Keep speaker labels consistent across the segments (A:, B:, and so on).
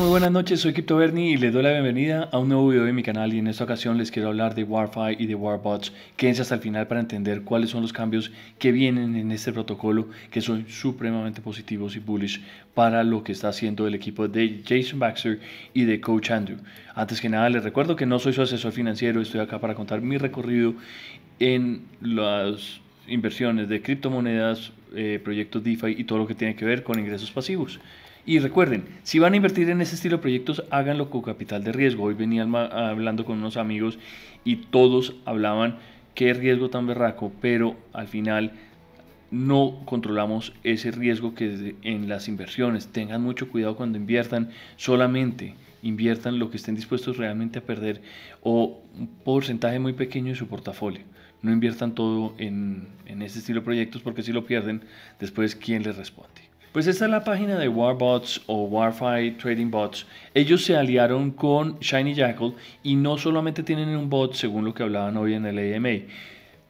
A: muy buenas noches, soy Crypto Bernie y les doy la bienvenida a un nuevo video de mi canal y en esta ocasión les quiero hablar de WiFi y de WarBots. Quédense hasta el final para entender cuáles son los cambios que vienen en este protocolo que son supremamente positivos y bullish para lo que está haciendo el equipo de Jason Baxter y de Coach Andrew. Antes que nada les recuerdo que no soy su asesor financiero, estoy acá para contar mi recorrido en las inversiones de criptomonedas, eh, proyectos DeFi y todo lo que tiene que ver con ingresos pasivos. Y recuerden, si van a invertir en ese estilo de proyectos, háganlo con capital de riesgo. Hoy venía hablando con unos amigos y todos hablaban qué riesgo tan berraco, pero al final no controlamos ese riesgo que en las inversiones. Tengan mucho cuidado cuando inviertan, solamente inviertan lo que estén dispuestos realmente a perder o un porcentaje muy pequeño de su portafolio. No inviertan todo en, en este estilo de proyectos porque si lo pierden, después quién les responde. Pues esta es la página de Warbots o Warfi Trading Bots. Ellos se aliaron con Shiny Jackal y no solamente tienen un bot, según lo que hablaban hoy en el AMA.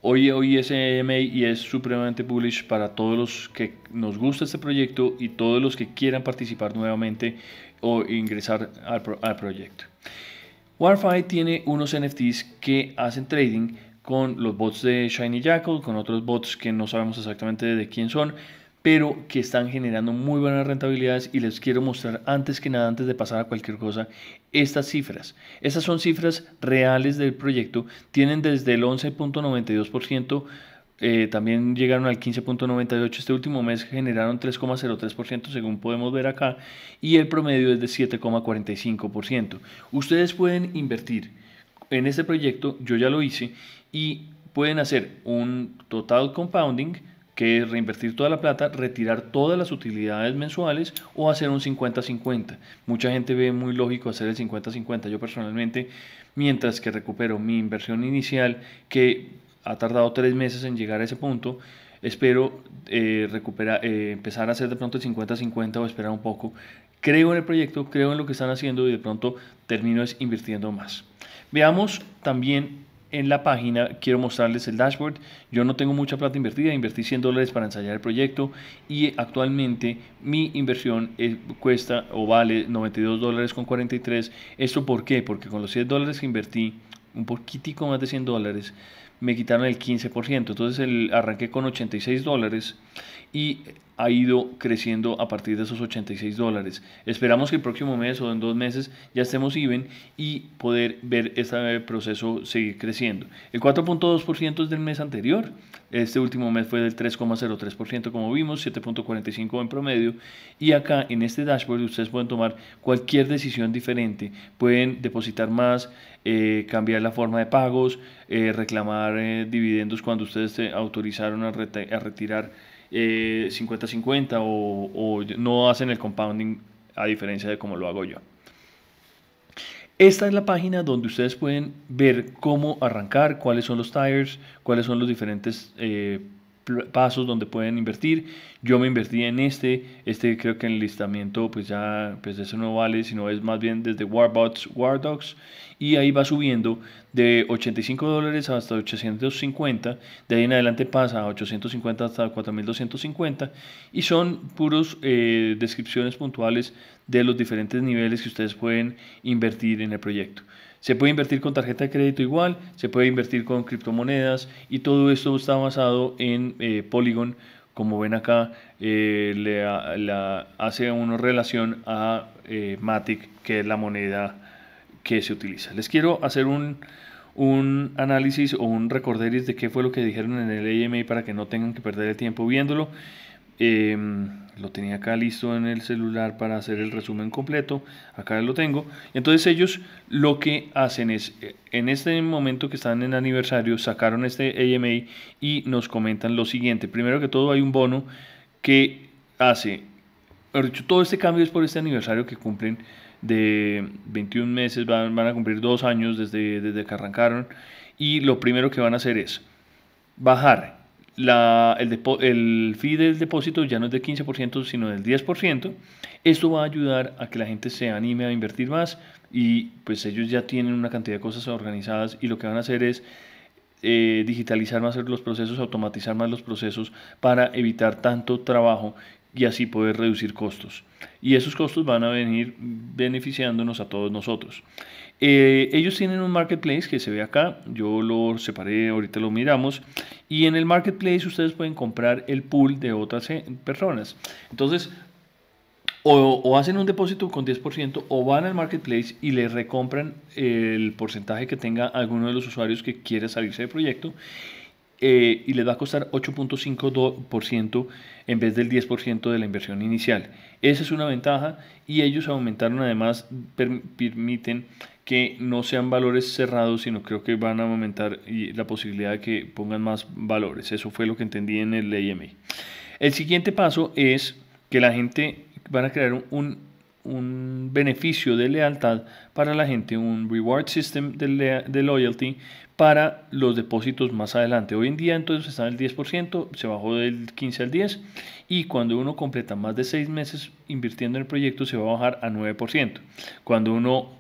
A: Hoy, hoy es AMA y es supremamente bullish para todos los que nos gusta este proyecto y todos los que quieran participar nuevamente o ingresar al, al proyecto. Warfi tiene unos NFTs que hacen trading con los bots de Shiny Jackal, con otros bots que no sabemos exactamente de quién son pero que están generando muy buenas rentabilidades y les quiero mostrar antes que nada, antes de pasar a cualquier cosa, estas cifras. Estas son cifras reales del proyecto, tienen desde el 11.92%. Eh, también llegaron al 15.98 este último mes, generaron 3,03% según podemos ver acá, y el promedio es de 7,45%. Ustedes pueden invertir en este proyecto, yo ya lo hice, y pueden hacer un total compounding, que es reinvertir toda la plata, retirar todas las utilidades mensuales o hacer un 50-50. Mucha gente ve muy lógico hacer el 50-50. Yo personalmente, mientras que recupero mi inversión inicial, que ha tardado tres meses en llegar a ese punto, espero eh, recuperar, eh, empezar a hacer de pronto el 50-50 o esperar un poco. Creo en el proyecto, creo en lo que están haciendo y de pronto termino es invirtiendo más. Veamos también en la página quiero mostrarles el dashboard. Yo no tengo mucha plata invertida, invertí 100 dólares para ensayar el proyecto y actualmente mi inversión eh, cuesta o vale 92 dólares con 43. ¿Esto por qué? Porque con los 100 dólares que invertí, un poquitico más de 100 dólares, me quitaron el 15%. Entonces el, arranqué con 86 dólares y ha ido creciendo a partir de esos 86 dólares. Esperamos que el próximo mes o en dos meses ya estemos even y poder ver este proceso seguir creciendo. El 4.2% es del mes anterior, este último mes fue del 3.03% como vimos, 7.45% en promedio y acá en este dashboard ustedes pueden tomar cualquier decisión diferente, pueden depositar más, eh, cambiar la forma de pagos, eh, reclamar eh, dividendos cuando ustedes se autorizaron a, retirar 50-50 o, no hacen el compounding a diferencia de como lo hago yo. Esta es la página donde ustedes pueden ver cómo arrancar, cuáles son los tires, cuáles son los diferentes pasos donde pueden invertir. Yo me invertí en este, este creo que en el listamiento pues ya pues eso no vale, sino es más bien desde Warbots, Wardogs y ahí va subiendo de 85 dólares hasta 850, de ahí en adelante pasa a 850 hasta 4250 y son puros eh, descripciones puntuales de los diferentes niveles que ustedes pueden invertir en el proyecto. Se puede invertir con tarjeta de crédito igual, se puede invertir con criptomonedas y todo esto está basado en eh, Polygon como ven acá, eh, le, la, hace una relación a Matic, que es la moneda que se utiliza. Les quiero hacer un, un análisis o un recorderis de qué fue lo que dijeron en el AMA para que no tengan que perder el tiempo viéndolo. Em, lo tenía acá listo en el celular para hacer el resumen completo. Acá lo tengo. Entonces ellos lo que hacen es, eh, en este momento que están en aniversario, sacaron este AMA y nos comentan lo siguiente. Primero que todo hay un bono que hace, todo este cambio es por este aniversario que cumplen de 21 meses, van, a cumplir dos años desde, desde que arrancaron y lo primero que van a hacer es bajar el, el fee del depósito ya no es del 15% sino del 10%. Esto va a ayudar a que la gente se anime a invertir más y pues ellos ya tienen una cantidad de cosas organizadas y lo que van a hacer es eh, digitalizar más los procesos, automatizar más los procesos para evitar tanto trabajo y así poder reducir costos. Y esos costos van a venir beneficiándonos a todos nosotros. Eh, ellos tienen un marketplace que se ve acá, yo lo separé, ahorita lo miramos, y en el marketplace ustedes pueden comprar el pool de otras eh, personas. Entonces, o, hacen un depósito con 10% o van al marketplace y le recompran el porcentaje que tenga alguno de los usuarios que quiere salirse del proyecto eh, y les va a costar 8.52% en vez del 10% de la inversión inicial. Esa es una ventaja y ellos aumentaron además, permiten que no sean valores cerrados, sino creo que van a aumentar la posibilidad de que pongan más valores. Eso fue lo que entendí en el AMA. El siguiente paso es que la gente van a crear un un beneficio de lealtad para la gente, un reward system de, loyalty para los depósitos más adelante. Hoy en día entonces está el 10%, se bajó del 15 al 10 y cuando uno completa más de 6 meses invirtiendo en el proyecto se va a bajar a 9%. Cuando uno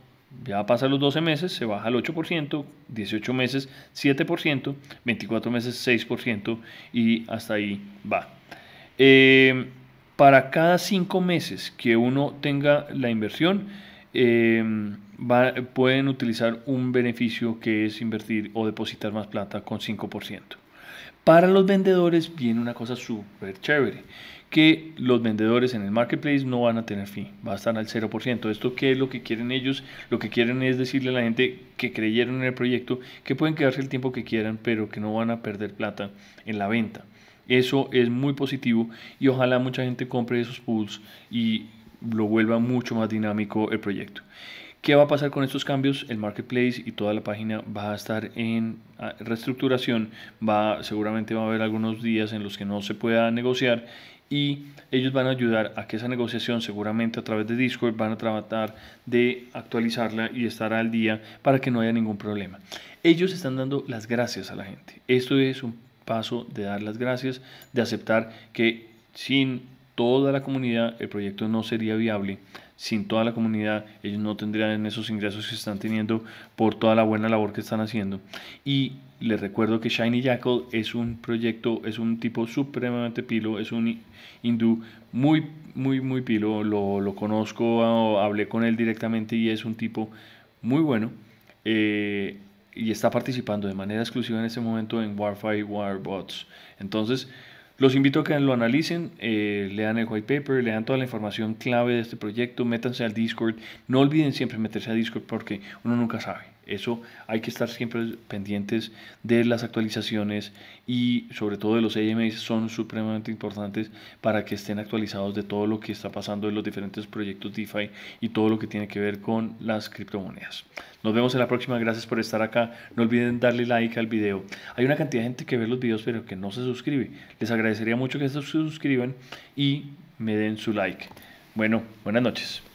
A: ya pasa los 12 meses, se baja al 8%, 18 meses 7%, 24 meses 6% y hasta ahí va. Eh, para cada cinco meses que uno tenga la inversión, em, pueden utilizar un beneficio que es invertir o depositar más plata con 5%. Para los vendedores viene una cosa súper chévere, que los vendedores en el marketplace no van a tener fin, va a estar al 0%. ¿Esto qué es lo que quieren ellos? Lo que quieren es decirle a la gente que creyeron en el proyecto que pueden quedarse el tiempo que quieran, pero que no van a perder plata en la venta. Eso es muy positivo y ojalá mucha gente compre esos pools y lo vuelva mucho más dinámico el proyecto. ¿Qué va a pasar con estos cambios? El marketplace y toda la página va a estar en ah, reestructuración. Va, seguramente va a haber algunos días en los que no se pueda negociar y ellos van a ayudar a que esa negociación seguramente a través de Discord van a tratar de actualizarla y estar al día para que no haya ningún problema. Ellos están dando las gracias a la gente. Esto es un paso de dar las gracias, de aceptar que sin toda la comunidad el proyecto no sería viable, sin toda la comunidad ellos no tendrían esos ingresos que están teniendo por toda la buena labor que están haciendo. Y les recuerdo que Shiny Jackal es un proyecto, es un tipo supremamente pilo, es un hindú muy, muy, muy pilo, lo, lo conozco, ah, hablé con él directamente y es un tipo muy bueno. Eh, y está participando de manera exclusiva en este momento en Wi-Fi Wirebots. Entonces, los invito a que lo analicen, eh, lean el white paper, lean toda la información clave de este proyecto, métanse al Discord. No olviden siempre meterse al Discord porque uno nunca sabe. Eso hay que estar siempre pendientes de las actualizaciones y sobre todo de los AMAs son supremamente importantes para que estén actualizados de todo lo que está pasando en los diferentes proyectos DeFi y todo lo que tiene que ver con las criptomonedas. Nos vemos en la próxima, gracias por estar acá. No olviden darle like al video. Hay una cantidad de gente que ve los videos pero que no se suscribe. Les agradecería mucho que se suscriban y me den su like. Bueno, buenas noches.